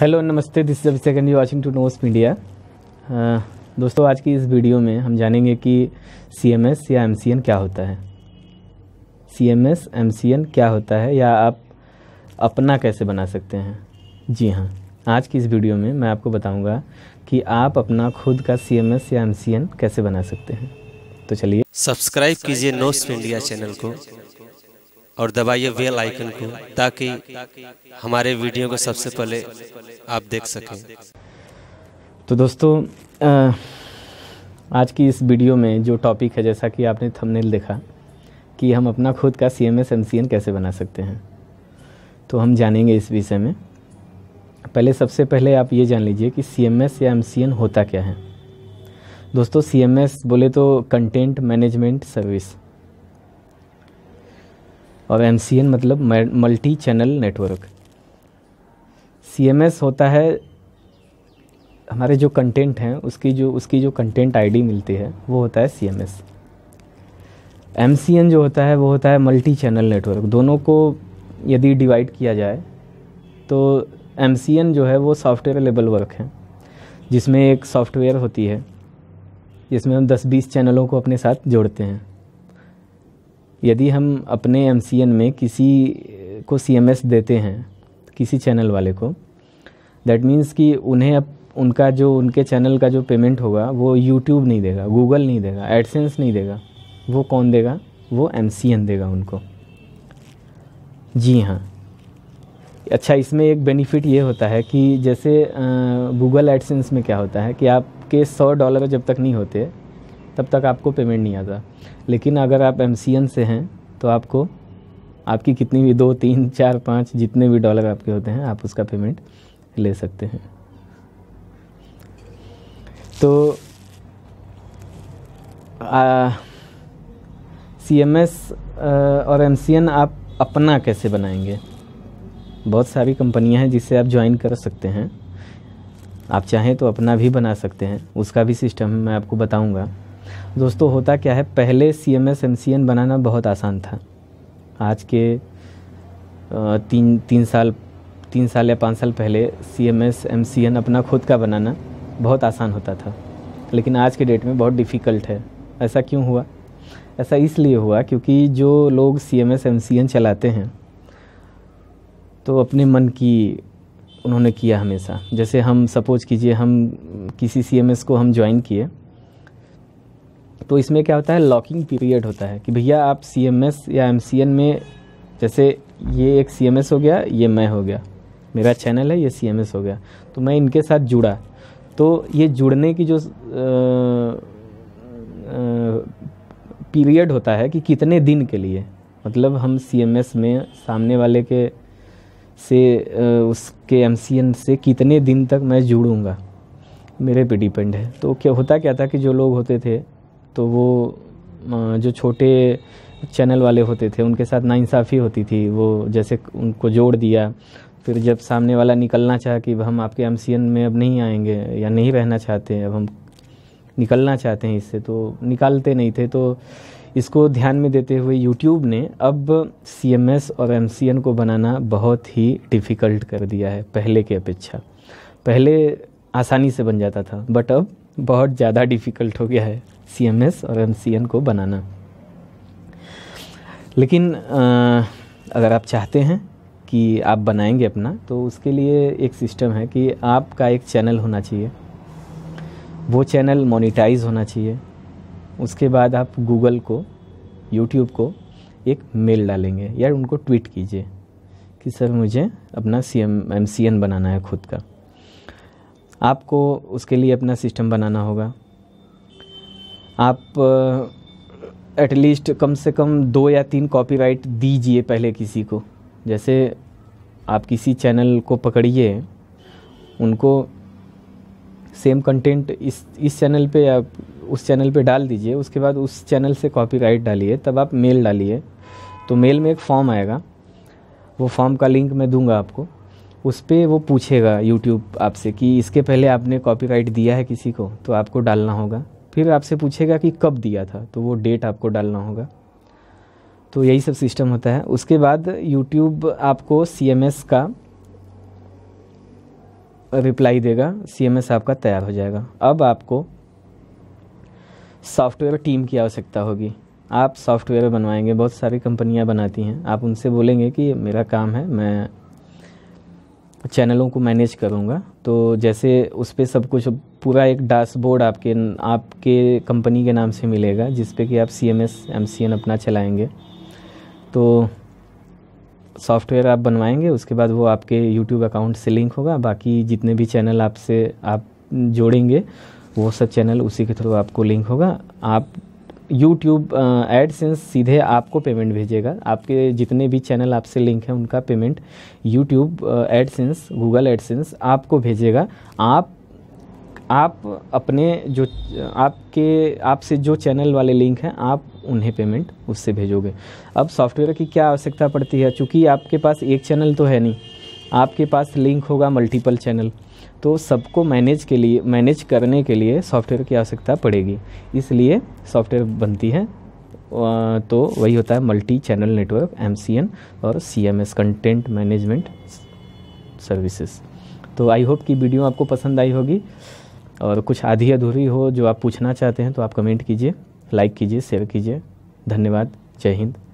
hello नमस्ते this is Abhishek and watching to nost media दोस्तों आज की इस वीडियो में हम जानेंगे कि सी या एम क्या होता है सी एम क्या होता है या आप अपना कैसे बना सकते हैं जी हाँ आज की इस वीडियो में मैं आपको बताऊंगा कि आप अपना खुद का सी या एम कैसे बना सकते हैं तो चलिए सब्सक्राइब कीजिए नोस्ट इंडिया चैनल को और दबाइए बेल आइकन को ताकि हमारे वीडियो को सबसे पहले आप देख सकें तो दोस्तों आज की इस वीडियो में जो टॉपिक है जैसा कि आपने थंबनेल देखा कि हम अपना खुद का C M S M C N कैसे बना सकते हैं तो हम जानेंगे इस विषय में पहले सबसे पहले आप ये जान लीजिए कि सी एम एस या एम सी एन होता क्या है दोस्तों सी एम एस बोले तो कंटेंट मैनेजमेंट सर्विस और एम मतलब मल्टी चैनल नेटवर्क सी होता है हमारे जो कंटेंट हैं उसकी जो उसकी जो कंटेंट आईडी मिलती है वो होता है सी एम जो होता है वो होता है मल्टी चैनल नेटवर्क दोनों को यदि डिवाइड किया जाए तो एम जो है वो सॉफ्टवेयर लेवल वर्क है जिसमें एक सॉफ्टवेयर होती है जिसमें हम 10-20 चैनलों को अपने साथ जोड़ते हैं यदि हम अपने एम में किसी को सी देते हैं किसी चैनल वाले को दैट मीन्स कि उन्हें अब उनका जो उनके चैनल का जो पेमेंट होगा वो यूट्यूब नहीं देगा गूगल नहीं देगा एडसेंस नहीं देगा वो कौन देगा वो एम देगा उनको जी हाँ अच्छा इसमें एक बेनिफिट ये होता है कि जैसे गूगल एडसेंस में क्या होता है कि आपके सौ डॉलर जब तक नहीं होते तब तक आपको पेमेंट नहीं आता लेकिन अगर आप एम से हैं तो आपको आपकी कितनी भी दो तीन चार पाँच जितने भी डॉलर आपके होते हैं आप उसका पेमेंट ले सकते हैं तो सी एम एस और एम सी एन आप अपना कैसे बनाएंगे बहुत सारी कंपनियां हैं जिससे आप ज्वाइन कर सकते हैं आप चाहें तो अपना भी बना सकते हैं उसका भी सिस्टम मैं आपको बताऊंगा दोस्तों होता क्या है पहले C M S M C N बनाना बहुत आसान था आज के तीन तीन साल तीन साल या पाँच साल पहले C M S M C N अपना खुद का बनाना बहुत आसान होता था लेकिन आज के डेट में बहुत डिफ़िकल्ट है ऐसा क्यों हुआ ऐसा इसलिए हुआ क्योंकि जो लोग C M S M C N चलाते हैं तो अपने मन की उन्होंने किया हमेशा जैसे हम सपोज कीजिए हम किसी सी एम एस को हम ज्वाइन किए तो इसमें क्या होता है लॉकिंग पीरियड होता है कि भैया आप सी या एम में जैसे ये एक सी हो गया ये मैं हो गया मेरा चैनल है ये सी हो गया तो मैं इनके साथ जुड़ा तो ये जुड़ने की जो पीरियड होता है कि कितने दिन के लिए मतलब हम सी में सामने वाले के से उसके एम से कितने दिन तक मैं जुड़ूँगा मेरे पे डिपेंड है तो क्या होता क्या था कि जो लोग होते थे तो वो जो छोटे चैनल वाले होते थे उनके साथ नाइंसाफ़ी होती थी वो जैसे उनको जोड़ दिया फिर जब सामने वाला निकलना चाहा कि हम आपके एम में अब नहीं आएंगे या नहीं रहना चाहते अब हम निकलना चाहते हैं इससे तो निकालते नहीं थे तो इसको ध्यान में देते हुए यूट्यूब ने अब सी और एम को बनाना बहुत ही डिफ़िकल्ट कर दिया है पहले के अपेक्षा पहले आसानी से बन जाता था बट अब बहुत ज़्यादा डिफ़िकल्ट हो गया है सी और एम को बनाना लेकिन आ, अगर आप चाहते हैं कि आप बनाएंगे अपना तो उसके लिए एक सिस्टम है कि आपका एक चैनल होना चाहिए वो चैनल मोनिटाइज होना चाहिए उसके बाद आप गूगल को यूट्यूब को एक मेल डालेंगे या उनको ट्वीट कीजिए कि सर मुझे अपना C M M C N बनाना है खुद का आपको उसके लिए अपना सिस्टम बनाना होगा आप एटलीस्ट कम से कम दो या तीन कॉपीराइट दीजिए पहले किसी को जैसे आप किसी चैनल को पकड़िए उनको सेम कंटेंट इस इस चैनल पे आप उस चैनल पे डाल दीजिए उसके बाद उस चैनल से कॉपीराइट डालिए तब आप मेल डालिए तो मेल में एक फॉर्म आएगा वो फॉर्म का लिंक मैं दूंगा आपको उस पर वो पूछेगा यूट्यूब आपसे कि इसके पहले आपने कॉपीराइट दिया है किसी को तो आपको डालना होगा फिर आपसे पूछेगा कि कब दिया था तो वो डेट आपको डालना होगा तो यही सब सिस्टम होता है उसके बाद यूट्यूब आपको सी का रिप्लाई देगा सी आपका तैयार हो जाएगा अब आपको सॉफ्टवेयर टीम की आवश्यकता होगी आप सॉफ्टवेयर बनवाएंगे बहुत सारी कंपनियां बनाती हैं आप उनसे बोलेंगे कि मेरा काम है मैं चैनलों को मैनेज करूँगा तो जैसे उस पर सब कुछ पूरा एक डैशबोर्ड आपके आपके कंपनी के नाम से मिलेगा जिस पे कि आप C M S M C N अपना चलाएँगे तो सॉफ्टवेयर आप बनवाएंगे उसके बाद वो आपके यूट्यूब अकाउंट से लिंक होगा बाकी जितने भी चैनल आपसे आप जोड़ेंगे वो सब चैनल उसी के थ्रू आपको लिंक होगा आप यूट्यूब एडसेंस सीधे आपको पेमेंट भेजेगा आपके जितने भी चैनल आपसे लिंक हैं उनका payment YouTube AdSense Google AdSense आपको भेजेगा आप आप अपने जो आपके आपसे जो चैनल वाले लिंक हैं आप उन्हें पेमेंट उससे भेजोगे अब सॉफ्टवेयर की क्या आवश्यकता पड़ती है चूँकि आपके पास एक चैनल तो है नहीं आपके पास लिंक होगा मल्टीपल चैनल तो सबको मैनेज के लिए मैनेज करने के लिए सॉफ्टवेयर की आवश्यकता पड़ेगी इसलिए सॉफ्टवेयर बनती है तो वही होता है मल्टी चैनल नेटवर्क एम और C M S content management services तो आई होप कि वीडियो आपको पसंद आई होगी और कुछ आधी अधूरी हो जो आप पूछना चाहते हैं तो आप कमेंट कीजिए लाइक कीजिए शेयर कीजिए धन्यवाद जय हिंद